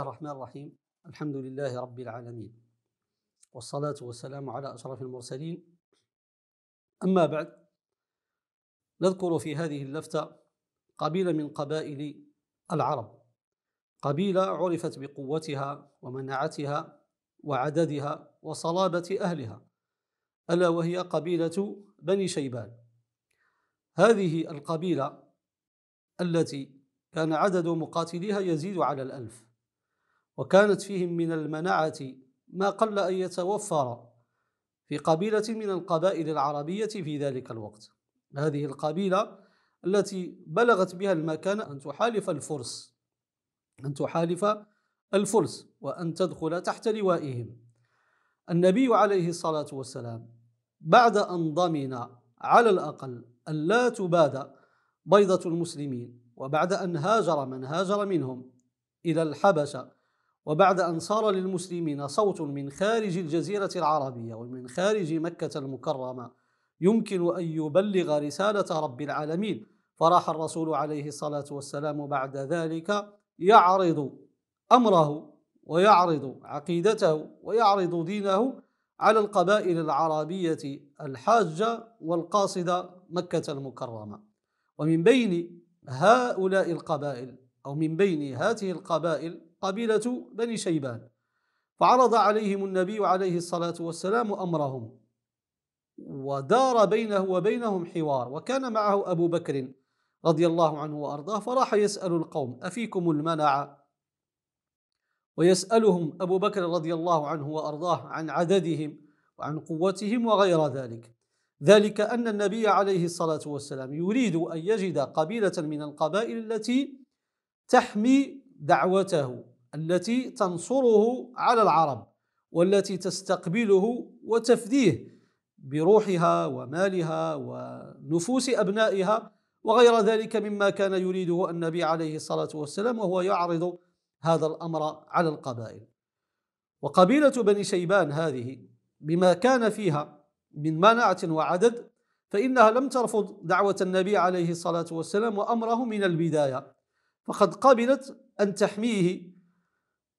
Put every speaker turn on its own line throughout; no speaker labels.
الله الرحمن الرحيم الحمد لله رب العالمين والصلاة والسلام على أشرف المرسلين أما بعد نذكر في هذه اللفتة قبيلة من قبائل العرب قبيلة عرفت بقوتها ومناعتها وعددها وصلابة أهلها ألا وهي قبيلة بني شيبان هذه القبيلة التي كان عدد مقاتليها يزيد على الألف وكانت فيهم من المناعة ما قل أن يتوفر في قبيلة من القبائل العربية في ذلك الوقت هذه القبيلة التي بلغت بها المكانة أن تحالف الفرس أن تحالف الفرس وأن تدخل تحت لوائهم النبي عليه الصلاة والسلام بعد أن ضمن على الأقل أن لا تباد بيضة المسلمين وبعد أن هاجر من هاجر منهم إلى الحبشة وبعد أن صار للمسلمين صوت من خارج الجزيرة العربية ومن خارج مكة المكرمة يمكن أن يبلغ رسالة رب العالمين فراح الرسول عليه الصلاة والسلام بعد ذلك يعرض أمره ويعرض عقيدته ويعرض دينه على القبائل العربية الحاجة والقاصدة مكة المكرمة ومن بين هؤلاء القبائل أو من بين هذه القبائل قبيلة بني شيبان فعرض عليهم النبي عليه الصلاة والسلام أمرهم ودار بينه وبينهم حوار وكان معه أبو بكر رضي الله عنه وأرضاه فراح يسأل القوم أفيكم المنع ويسألهم أبو بكر رضي الله عنه وأرضاه عن عددهم وعن قوتهم وغير ذلك ذلك أن النبي عليه الصلاة والسلام يريد أن يجد قبيلة من القبائل التي تحمي دعوته التي تنصره على العرب والتي تستقبله وتفديه بروحها ومالها ونفوس أبنائها وغير ذلك مما كان يريده النبي عليه الصلاة والسلام وهو يعرض هذا الأمر على القبائل وقبيلة بني شيبان هذه بما كان فيها من منعة وعدد فإنها لم ترفض دعوة النبي عليه الصلاة والسلام وأمره من البداية فقد قبلت أن تحميه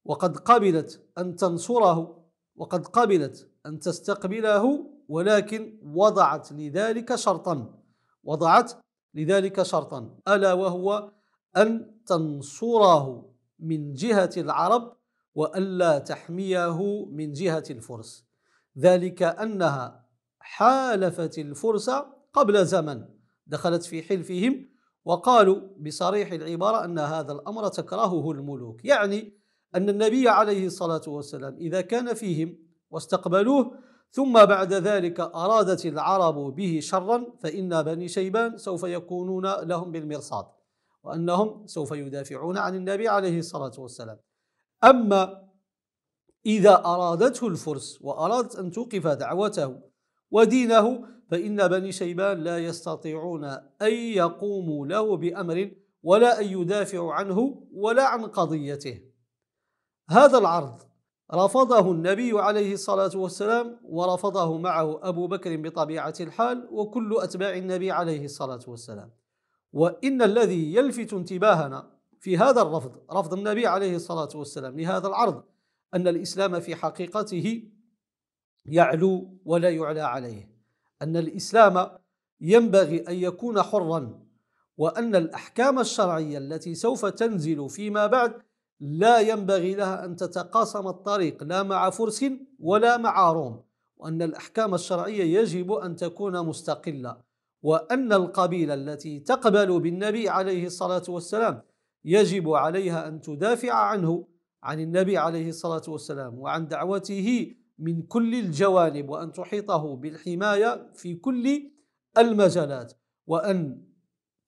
وقد قبلت أن تنصره وقد قبلت أن تستقبله ولكن وضعت لذلك شرطا وضعت لذلك شرطا ألا وهو أن تنصره من جهة العرب وألا تحميه من جهة الفرس ذلك أنها حالفت الفرس قبل زمن دخلت في حلفهم وقالوا بصريح العبارة أن هذا الأمر تكرهه الملوك يعني أن النبي عليه الصلاة والسلام إذا كان فيهم واستقبلوه ثم بعد ذلك أرادت العرب به شرا فإن بني شيبان سوف يكونون لهم بالمرصاد وأنهم سوف يدافعون عن النبي عليه الصلاة والسلام أما إذا أرادته الفرس وأرادت أن توقف دعوته ودينه فإن بني شيبان لا يستطيعون أن يقوموا له بأمر ولا أن يدافعوا عنه ولا عن قضيته هذا العرض رفضه النبي عليه الصلاة والسلام ورفضه معه أبو بكر بطبيعة الحال وكل أتباع النبي عليه الصلاة والسلام وإن الذي يلفت انتباهنا في هذا الرفض رفض النبي عليه الصلاة والسلام لهذا العرض أن الإسلام في حقيقته يعلو ولا يعلى عليه أن الإسلام ينبغي أن يكون حرا وأن الأحكام الشرعية التي سوف تنزل فيما بعد لا ينبغي لها أن تتقاسم الطريق لا مع فرس ولا مع روم وأن الأحكام الشرعية يجب أن تكون مستقلة وأن القبيلة التي تقبل بالنبي عليه الصلاة والسلام يجب عليها أن تدافع عنه عن النبي عليه الصلاة والسلام وعن دعوته من كل الجوانب وأن تحيطه بالحماية في كل المجالات وأن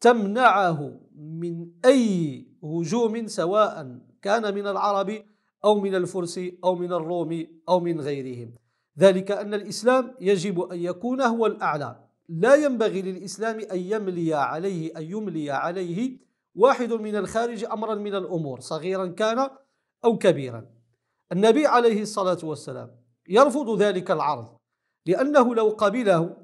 تمنعه من أي هجوم سواء كان من العرب أو من الفرس أو من الروم أو من غيرهم ذلك أن الإسلام يجب أن يكون هو الأعلى لا ينبغي للإسلام أن يملي عليه أن يملي عليه واحد من الخارج أمرا من الأمور صغيرا كان أو كبيرا النبي عليه الصلاة والسلام يرفض ذلك العرض لأنه لو قبله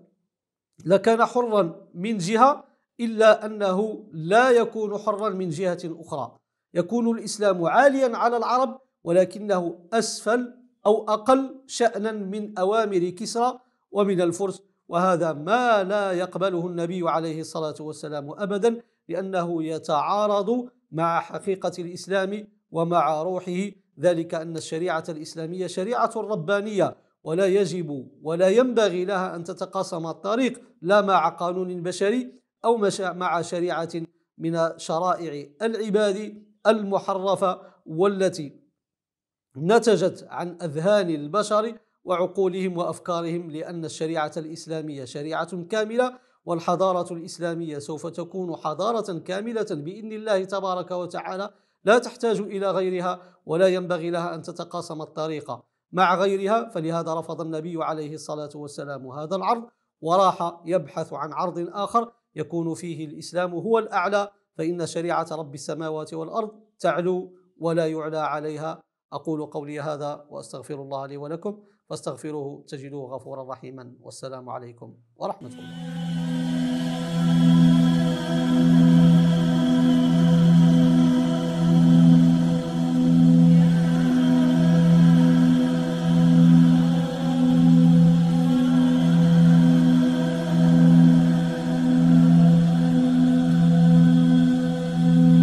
لكان حرا من جهة إلا أنه لا يكون حرا من جهة أخرى يكون الإسلام عاليا على العرب ولكنه أسفل أو أقل شأنا من أوامر كسرى ومن الفرس وهذا ما لا يقبله النبي عليه الصلاة والسلام أبدا لأنه يتعارض مع حقيقة الإسلام ومع روحه ذلك أن الشريعة الإسلامية شريعة ربانية ولا يجب ولا ينبغي لها أن تتقاسم الطريق لا مع قانون بشري أو مع شريعة من شرائع العباد المحرفة والتي نتجت عن أذهان البشر وعقولهم وأفكارهم لأن الشريعة الإسلامية شريعة كاملة والحضارة الإسلامية سوف تكون حضارة كاملة بإذن الله تبارك وتعالى لا تحتاج إلى غيرها ولا ينبغي لها أن تتقاسم الطريقة مع غيرها فلهذا رفض النبي عليه الصلاة والسلام هذا العرض وراح يبحث عن عرض آخر يكون فيه الإسلام هو الأعلى فإن شريعة رب السماوات والأرض تعلو ولا يعلى عليها أقول قولي هذا وأستغفر الله لي ولكم فاستغفروه تجدوه غفورا رحيما والسلام عليكم ورحمة الله